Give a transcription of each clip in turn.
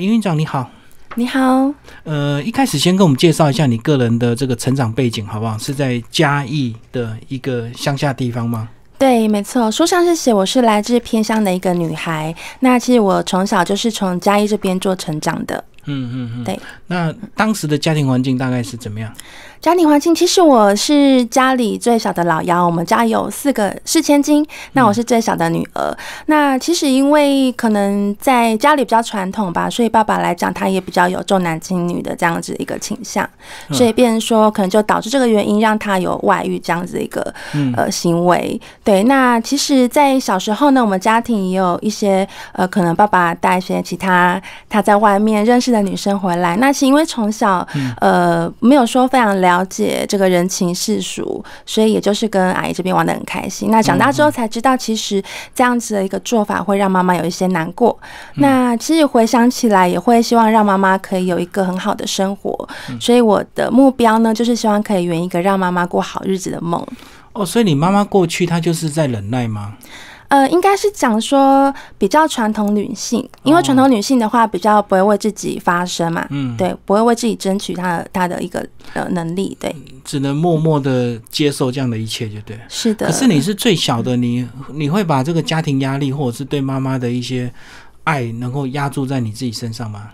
林院长你好，你好。呃，一开始先跟我们介绍一下你个人的这个成长背景，好不好？是在嘉义的一个乡下地方吗？对，没错，书上是写我是来自偏乡的一个女孩。那其实我从小就是从嘉义这边做成长的。嗯嗯嗯，对。那当时的家庭环境大概是怎么样？家庭环境，其实我是家里最小的老幺，我们家有四个四千金，那我是最小的女儿。那其实因为可能在家里比较传统吧，所以爸爸来讲，他也比较有重男轻女的这样子一个倾向，所以变说可能就导致这个原因，让他有外遇这样子一个呃行为。对，那其实，在小时候呢，我们家庭也有一些呃，可能爸爸带一些其他他在外面认识的女生回来，那是因为从小呃没有说非常良。了解这个人情世故，所以也就是跟阿姨这边玩的很开心。那长大之后才知道，其实这样子的一个做法会让妈妈有一些难过。那其实回想起来，也会希望让妈妈可以有一个很好的生活。所以我的目标呢，就是希望可以圆一个让妈妈过好日子的梦。哦，所以你妈妈过去她就是在忍耐吗？呃，应该是讲说比较传统女性，因为传统女性的话比较不会为自己发声嘛，嗯，对，不会为自己争取她的她的一个呃能力，对，只能默默的接受这样的一切就对，是的。可是你是最小的，你你会把这个家庭压力或者是对妈妈的一些爱能够压住在你自己身上吗？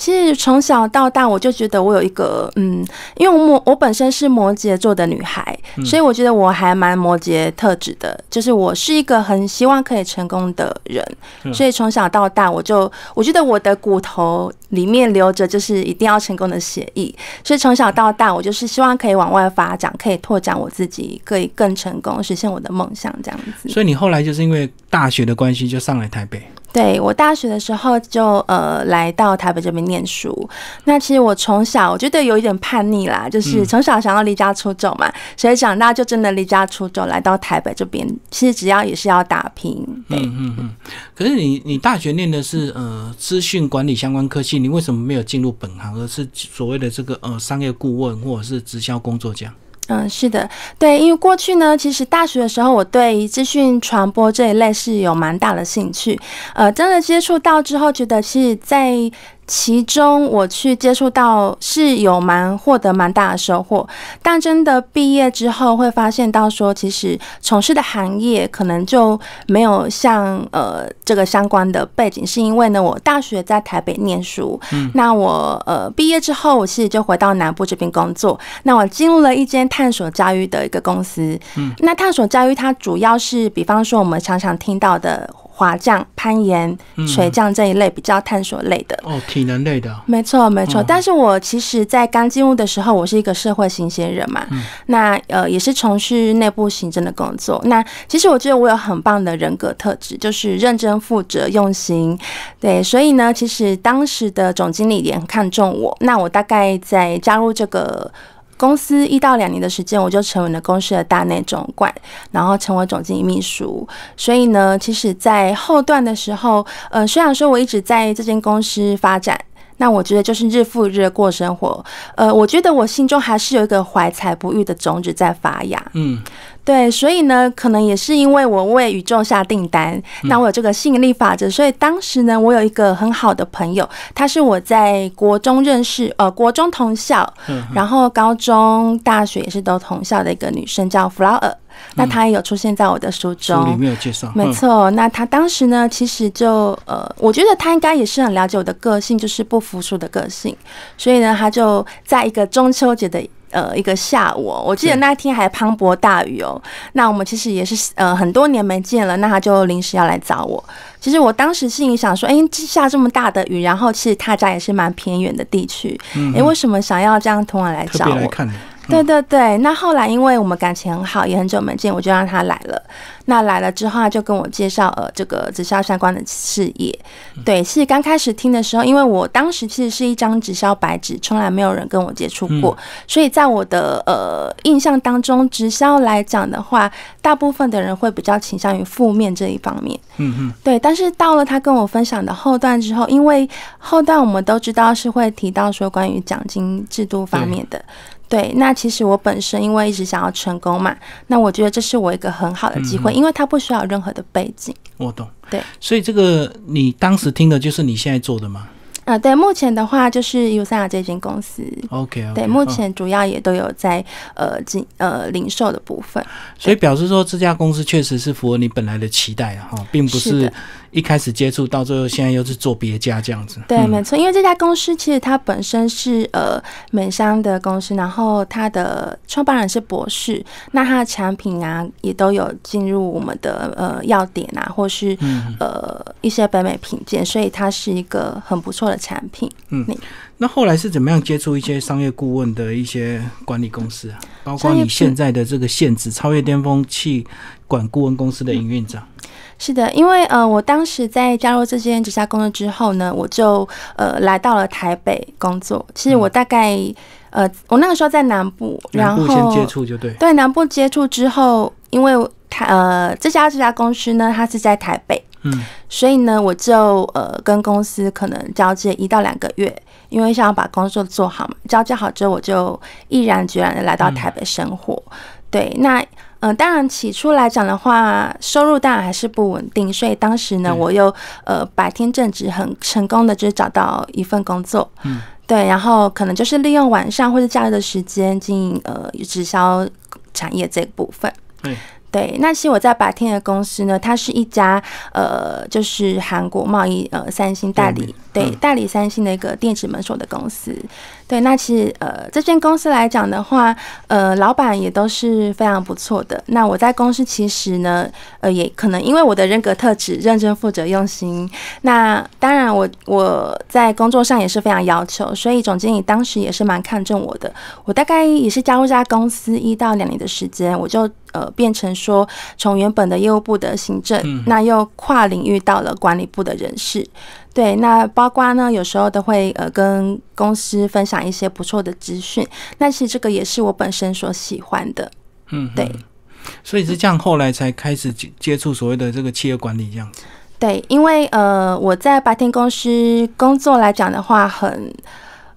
其实从小到大，我就觉得我有一个，嗯，因为我我本身是摩羯座的女孩，所以我觉得我还蛮摩羯特质的，就是我是一个很希望可以成功的人，所以从小到大，我就我觉得我的骨头里面留着就是一定要成功的血液，所以从小到大，我就是希望可以往外发展，可以拓展我自己，可以更成功，实现我的梦想这样子。所以你后来就是因为大学的关系，就上来台北。对我大学的时候就呃来到台北这边念书。那其实我从小我觉得有一点叛逆啦，就是从小想要离家出走嘛，所以长大就真的离家出走来到台北这边。其实只要也是要打拼。嗯嗯嗯。可是你你大学念的是呃资讯管理相关科技，你为什么没有进入本行，而是所谓的这个呃商业顾问或者是直销工作这样？嗯，是的，对，因为过去呢，其实大学的时候，我对资讯传播这一类是有蛮大的兴趣，呃，真的接触到之后，觉得是在。其中我去接触到是有蛮获得蛮大的收获，但真的毕业之后会发现到说，其实从事的行业可能就没有像呃这个相关的背景，是因为呢我大学在台北念书，嗯、那我呃毕业之后，我其实就回到南部这边工作，那我进入了一间探索教育的一个公司，嗯，那探索教育它主要是，比方说我们常常听到的。滑降、攀岩、垂降这一类比较探索类的哦，体能类的，没错没错。但是我其实，在刚进屋的时候，我是一个社会新鲜人嘛，那呃也是从事内部行政的工作。那其实我觉得我有很棒的人格特质，就是认真负责、用心。对，所以呢，其实当时的总经理也很看重我。那我大概在加入这个。公司一到两年的时间，我就成为了公司的大内总管，然后成为总经理秘书。所以呢，其实，在后段的时候，呃，虽然说我一直在这间公司发展，那我觉得就是日复一日过生活。呃，我觉得我心中还是有一个怀才不遇的种子在发芽。嗯。对，所以呢，可能也是因为我为宇宙下订单，那我有这个吸引力法则，所以当时呢，我有一个很好的朋友，她是我在国中认识，呃，国中同校，然后高中、大学也是都同校的一个女生，叫 Flower。那她也有出现在我的书中，没有介绍，没错。那她当时呢，其实就呃，我觉得她应该也是很了解我的个性，就是不服输的个性，所以呢，她就在一个中秋节的。呃，一个下午，我记得那天还磅礴大雨哦。那我们其实也是呃很多年没见了，那他就临时要来找我。其实我当时心里想说，哎，下这么大的雨，然后其实他家也是蛮偏远的地区，哎，为什么想要这样突然来找我？对对对，那后来因为我们感情很好，也很久没见，我就让他来了。那来了之后，他就跟我介绍呃这个直销相关的事业。对，是刚开始听的时候，因为我当时其实是一张直销白纸，从来没有人跟我接触过，所以在我的呃印象当中，直销来讲的话，大部分的人会比较倾向于负面这一方面。嗯嗯。对。但是到了他跟我分享的后段之后，因为后段我们都知道是会提到说关于奖金制度方面的。对，那其实我本身因为一直想要成功嘛，那我觉得这是我一个很好的机会，因为它不需要任何的背景。我懂，对，所以这个你当时听的就是你现在做的吗？啊，对，目前的话就是 u 三 a 这间公司，OK，对，目前主要也都有在呃进呃零售的部分，所以表示说这家公司确实是符合你本来的期待哈，并不是。一开始接触到最后现在又是做别家这样子，对，没错，因为这家公司其实它本身是呃美商的公司，然后它的创办人是博士，那它的产品啊也都有进入我们的呃药点啊，或是呃一些北美品鉴，所以它是一个很不错的产品。嗯，那后来是怎么样接触一些商业顾问的一些管理公司啊？包括你现在的这个限制超越巅峰气管顾问公司的营运长。是的，因为呃，我当时在加入这间家公司之后呢，我就呃来到了台北工作。其实我大概呃，我那个时候在南部，然后先接触就对，对南部接触之后，因为台呃这家这家公司呢，它是在台北，嗯，所以呢，我就呃跟公司可能交接一到两个月，因为想要把工作做好嘛，交接好之后，我就毅然决然的来到台北生活。对，那。嗯，当然起初来讲的话，收入当然还是不稳定，所以当时呢，我又呃白天正职很成功的，就是找到一份工作，嗯，对，然后可能就是利用晚上或者假日的时间经营呃直销产业这部分。对，对，那实我在白天的公司呢，它是一家呃就是韩国贸易呃三星代理，对，代理三星的一个电子门锁的公司。对，那其实呃，这间公司来讲的话，呃，老板也都是非常不错的。那我在公司其实呢，呃，也可能因为我的人格特质，认真负责、用心。那当然，我我在工作上也是非常要求，所以总经理当时也是蛮看重我的。我大概也是加入这家公司一到两年的时间，我就呃变成说，从原本的业务部的行政，那又跨领域到了管理部的人事。对，那包括呢，有时候都会呃跟公司分享一些不错的资讯。那其实这个也是我本身所喜欢的，嗯，对。所以是这样，后来才开始接接触所谓的这个企业管理这样子。对，因为呃我在白天公司工作来讲的话，很。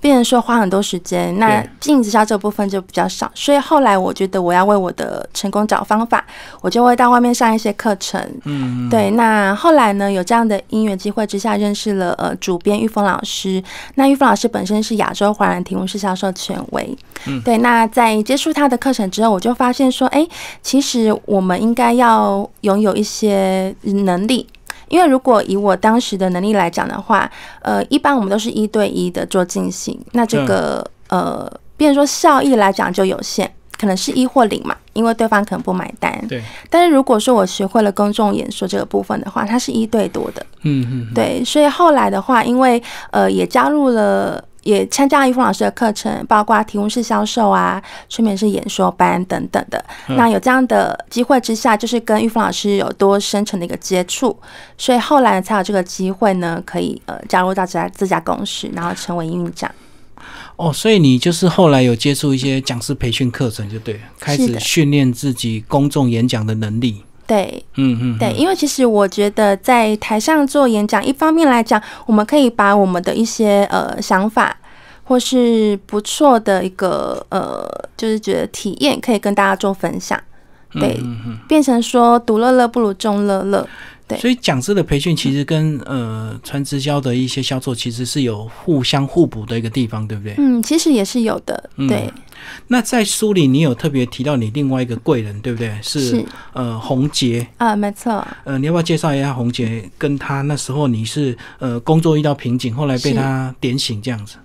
变人说花很多时间，那镜子下这部分就比较少，所以后来我觉得我要为我的成功找方法，我就会到外面上一些课程。嗯，对。那后来呢，有这样的音乐机会之下，认识了呃主编玉峰老师。那玉峰老师本身是亚洲华人提供式销售权威。嗯，对。那在接触他的课程之后，我就发现说，哎，其实我们应该要拥有一些能力。因为如果以我当时的能力来讲的话，呃，一般我们都是一对一的做进行，那这个呃，比如说效益来讲就有限，可能是一或零嘛，因为对方可能不买单。对。但是如果说我学会了公众演说这个部分的话，它是一对多的。嗯嗯。对，所以后来的话，因为呃，也加入了。也参加了玉峰老师的课程，包括提问式销售啊、催眠式演说班等等的。那有这样的机会之下，就是跟玉峰老师有多深层的一个接触，所以后来才有这个机会呢，可以呃加入到这家这家公司，然后成为营运长。哦，所以你就是后来有接触一些讲师培训课程，就对，开始训练自己公众演讲的能力。对，嗯嗯，对，因为其实我觉得在台上做演讲，一方面来讲，我们可以把我们的一些呃想法，或是不错的一个呃，就是觉得体验，可以跟大家做分享，对，变成说独乐乐不如众乐乐。所以讲师的培训其实跟呃，传直销的一些销售其实是有互相互补的一个地方，对不对？嗯，其实也是有的。对，那在书里你有特别提到你另外一个贵人，对不对？是是呃，洪杰啊，没错。呃，你要不要介绍一下洪杰？跟他那时候你是呃，工作遇到瓶颈，后来被他点醒这样子？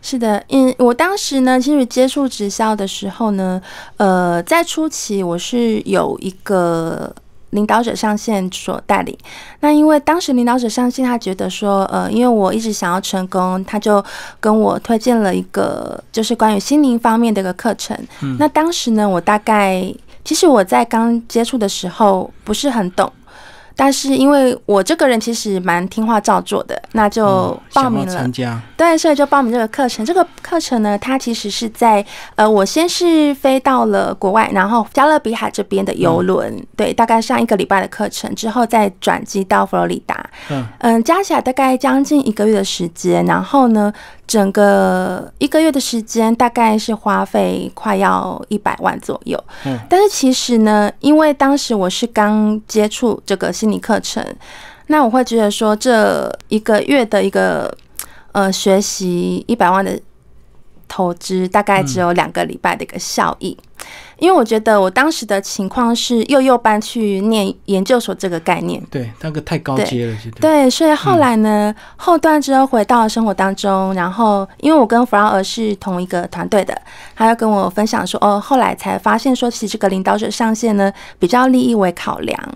是的，嗯，我当时呢，其实接触直销的时候呢，呃，在初期我是有一个。领导者上线所带领，那因为当时领导者上线，他觉得说，呃，因为我一直想要成功，他就跟我推荐了一个，就是关于心灵方面的一个课程。那当时呢，我大概其实我在刚接触的时候不是很懂。但是因为我这个人其实蛮听话照做的，那就报名了，对，所以就报名这个课程。这个课程呢，它其实是在呃，我先是飞到了国外，然后加勒比海这边的游轮，对，大概上一个礼拜的课程之后，再转机到佛罗里达，嗯，加起来大概将近一个月的时间，然后呢。整个一个月的时间，大概是花费快要一百万左右。嗯，但是其实呢，因为当时我是刚接触这个心理课程，那我会觉得说，这一个月的一个呃学习一百万的投资，大概只有两个礼拜的一个效益。因为我觉得我当时的情况是幼幼班去念研究所这个概念，对那个太高阶了，觉对，所以后来呢，后段之后回到生活当中，然后因为我跟弗劳尔是同一个团队的，他要跟我分享说，哦，后来才发现说，其实这个领导者上线呢，比较利益为考量，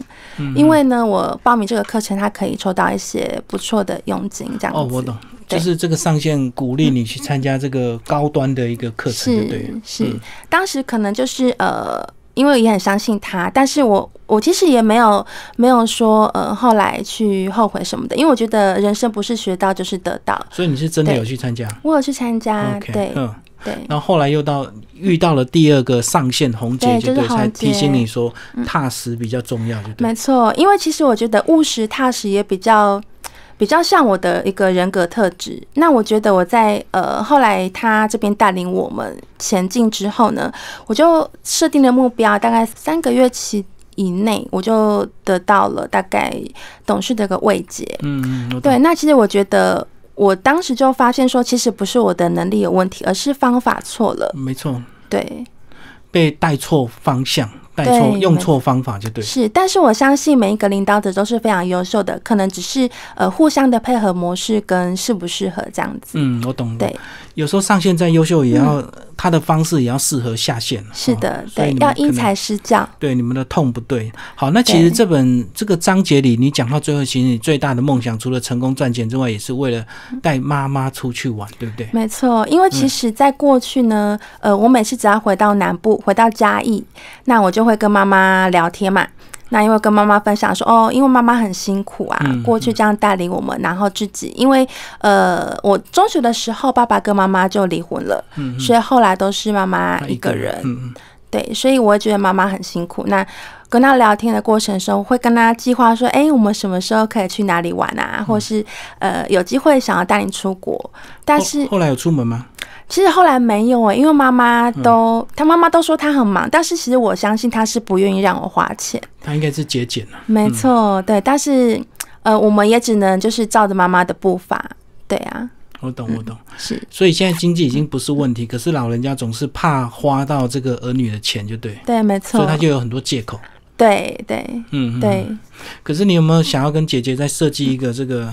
因为呢，我报名这个课程，他可以抽到一些不错的佣金，这样子。哦，我懂。就是这个上线鼓励你去参加这个高端的一个课程，对不对？是，当时可能就是呃，因为也很相信他，但是我我其实也没有没有说呃，后来去后悔什么的，因为我觉得人生不是学到就是得到，所以你是真的有去参加，我有去参加，对，嗯，对。然后后来又到遇到了第二个上线红姐，就对，才提醒你说踏实比较重要，就对。没错，因为其实我觉得务实踏实也比较。比较像我的一个人格特质。那我觉得我在呃后来他这边带领我们前进之后呢，我就设定了目标，大概三个月期以内，我就得到了大概董事的一个慰藉。嗯，对。那其实我觉得我当时就发现说，其实不是我的能力有问题，而是方法错了。没错。对，被带错方向。对，用错方法就对。是，但是我相信每一个领导者都是非常优秀的，可能只是呃互相的配合模式跟适不适合这样子。嗯，我懂。对。有时候上线再优秀，也要他的方式也要适合下线。是的，对，要因材施教。对，你们的痛不对。好，那其实这本这个章节里，你讲到最后，其实你最大的梦想，除了成功赚钱之外，也是为了带妈妈出去玩，对不对？没错，因为其实，在过去呢，呃，我每次只要回到南部，回到嘉义，那我就会跟妈妈聊天嘛。那因为跟妈妈分享说，哦，因为妈妈很辛苦啊，过去这样带领我们，然后自己，因为呃，我中学的时候，爸爸跟妈妈就离婚了，所以后来都是妈妈一个人，对，所以我也觉得妈妈很辛苦。那跟她聊天的过程时候，会跟她计划说，哎，我们什么时候可以去哪里玩啊？或是呃，有机会想要带你出国，但是后来有出门吗？其实后来没有哎，因为妈妈都，她妈妈都说她很忙，但是其实我相信她是不愿意让我花钱，她应该是节俭了，没错，对。但是，呃，我们也只能就是照着妈妈的步伐，对啊。我懂，我懂，是。所以现在经济已经不是问题，可是老人家总是怕花到这个儿女的钱，就对。对，没错。所以他就有很多借口。对对，嗯对。可是你有没有想要跟姐姐再设计一个这个？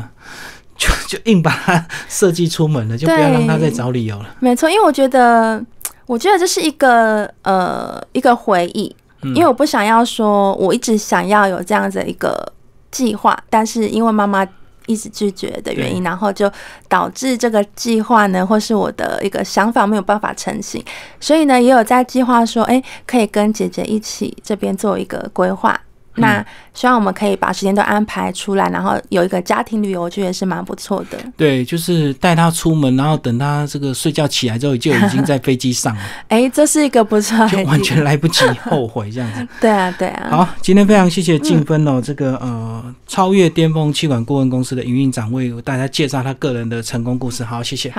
就 就硬把他设计出门了，就不要让他再找理由了。没错，因为我觉得，我觉得这是一个呃一个回忆，因为我不想要说，我一直想要有这样子一个计划，但是因为妈妈一直拒绝的原因，然后就导致这个计划呢，或是我的一个想法没有办法成型，所以呢，也有在计划说，哎，可以跟姐姐一起这边做一个规划。那希望我们可以把时间都安排出来，然后有一个家庭旅游，我觉得是蛮不错的。对，就是带他出门，然后等他这个睡觉起来之后，就已经在飞机上了。哎，这是一个不错，就完全来不及后悔这样子。对啊，对啊。好，今天非常谢谢静芬哦，这个呃，超越巅峰气管顾问公司的营运长为大家介绍他个人的成功故事。好，谢谢。